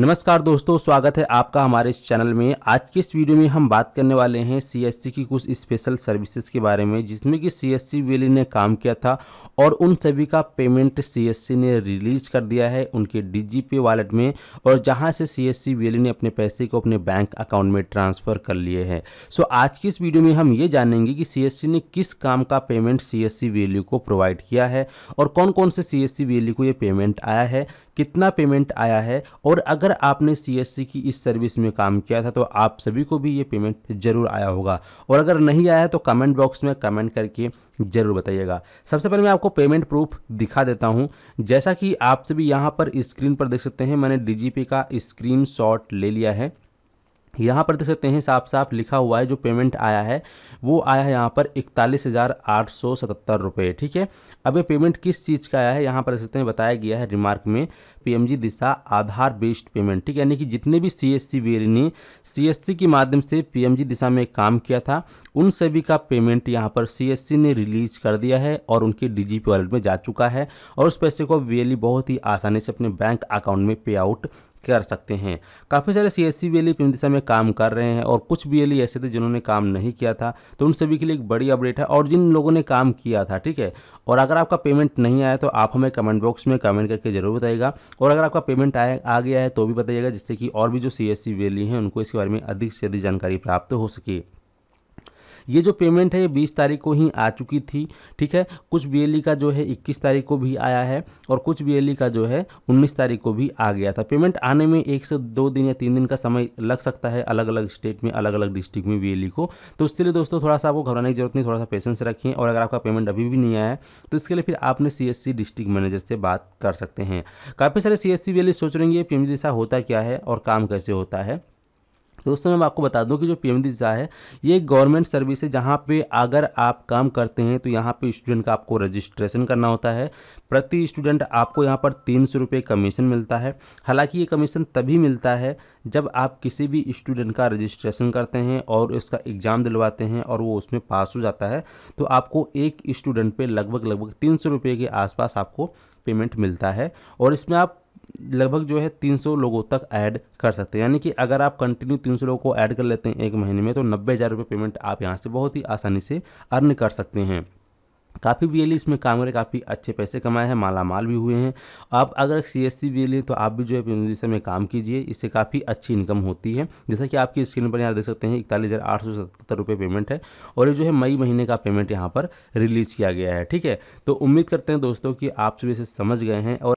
नमस्कार दोस्तों स्वागत है आपका हमारे इस चैनल में आज के इस वीडियो में हम बात करने वाले हैं सीएससी की कुछ स्पेशल सर्विसेज के बारे में जिसमें कि सीएससी एस ने काम किया था और उन सभी का पेमेंट सीएससी ने रिलीज कर दिया है उनके डीजीपे वॉलेट में और जहां से सीएससी एस ने अपने पैसे को अपने बैंक अकाउंट में ट्रांसफ़र कर लिए हैं सो आज की इस वीडियो में हम ये जानेंगे कि सी ने किस काम का पेमेंट सी एस को प्रोवाइड किया है और कौन कौन से सी एस को ये पेमेंट आया है कितना पेमेंट आया है और अगर अगर आपने सी की इस सर्विस में काम किया था तो आप सभी को भी ये पेमेंट जरूर आया होगा और अगर नहीं आया तो कमेंट बॉक्स में कमेंट करके ज़रूर बताइएगा सबसे पहले मैं आपको पेमेंट प्रूफ दिखा देता हूँ जैसा कि आप सभी यहाँ पर स्क्रीन पर देख सकते हैं मैंने डी का स्क्रीन ले लिया है यहाँ पर देख सकते हैं साफ साफ लिखा हुआ है जो पेमेंट आया है वो आया है यहाँ पर इकतालीस हज़ार आठ सौ सतहत्तर रुपये ठीक है अब ये पेमेंट किस चीज़ का आया है यहाँ पर देख सकते हैं बताया गया है रिमार्क में PMG Disha Aadhaar based payment ठीक है यानी कि जितने भी सी एस ने सी के माध्यम से पीएमजी दिशा में काम किया था उन सभी का पेमेंट यहाँ पर सी ने रिलीज कर दिया है और उनके डी वॉलेट में जा चुका है और उस पैसे को वी e बहुत ही आसानी से अपने बैंक अकाउंट में पे आउट कर सकते हैं काफ़ी सारे सी एस सी अपनी दिशा में काम कर रहे हैं और कुछ बी e ऐसे थे जिन्होंने काम नहीं किया था तो उन सभी के लिए एक बड़ी अपडेट है और जिन लोगों ने काम किया था ठीक है और अगर आपका पेमेंट नहीं आया तो आप हमें कमेंट बॉक्स में कमेंट करके जरूर बताइएगा और अगर आपका पेमेंट आया आ गया है तो भी बताइएगा जिससे कि और भी जो सी एस सी हैं उनको इसके बारे में अधिक से अधिक जानकारी प्राप्त हो सके ये जो पेमेंट है ये बीस तारीख को ही आ चुकी थी ठीक है कुछ बी e का जो है इक्कीस तारीख को भी आया है और कुछ बी e का जो है उन्नीस तारीख को भी आ गया था पेमेंट आने में एक से दो दिन या तीन दिन का समय लग सकता है अलग अलग स्टेट में अलग अलग डिस्ट्रिक्ट में बी e को तो उसके लिए दोस्तों थोड़ा सा आपको घबराने की जरूरत नहीं थोड़ा सा पेशेंस रखिए और अगर आपका पेमेंट अभी भी नहीं आया है तो इसके लिए फिर आपने सी डिस्ट्रिक्ट मैनेजर से बात कर सकते हैं काफ़ी सारे सी एस सी सोच रहे हैं पी एम होता क्या है और काम कैसे होता है दोस्तों मैं आपको बता दूं कि जो पी एम दिशा है ये गवर्नमेंट सर्विस है जहाँ पे अगर आप काम करते हैं तो यहाँ पे स्टूडेंट का आपको रजिस्ट्रेशन करना होता है प्रति स्टूडेंट आपको यहाँ पर तीन सौ रुपये कमीशन मिलता है हालांकि ये कमीशन तभी मिलता है जब आप किसी भी स्टूडेंट का रजिस्ट्रेशन करते हैं और उसका एग्ज़ाम दिलवाते हैं और वो उसमें पास हो जाता है तो आपको एक स्टूडेंट पर लगभग लगभग तीन सौ रुपये के आसपास आपको पेमेंट मिलता है और इसमें आप लगभग जो है 300 लोगों तक ऐड कर सकते हैं यानी कि अगर आप कंटिन्यू 300 लोगों को ऐड कर लेते हैं एक महीने में तो नब्बे हज़ार रुपये पेमेंट आप यहाँ से बहुत ही आसानी से अर्न कर सकते हैं काफ़ी बी e इसमें काम करें काफ़ी अच्छे पैसे कमाए हैं माला माल भी हुए हैं आप अगर सी एस सी बी तो आप भी जो है दिशा में काम कीजिए इससे काफ़ी अच्छी इनकम होती है जैसा कि आपकी स्क्रीन पर यहाँ देख सकते हैं इकतालीस हज़ार आठ सौ सत्तर रुपये पेमेंट है और ये जो है मई महीने का पेमेंट यहाँ पर रिलीज़ किया गया है ठीक है तो उम्मीद करते हैं दोस्तों कि आप सभी इसे समझ गए हैं और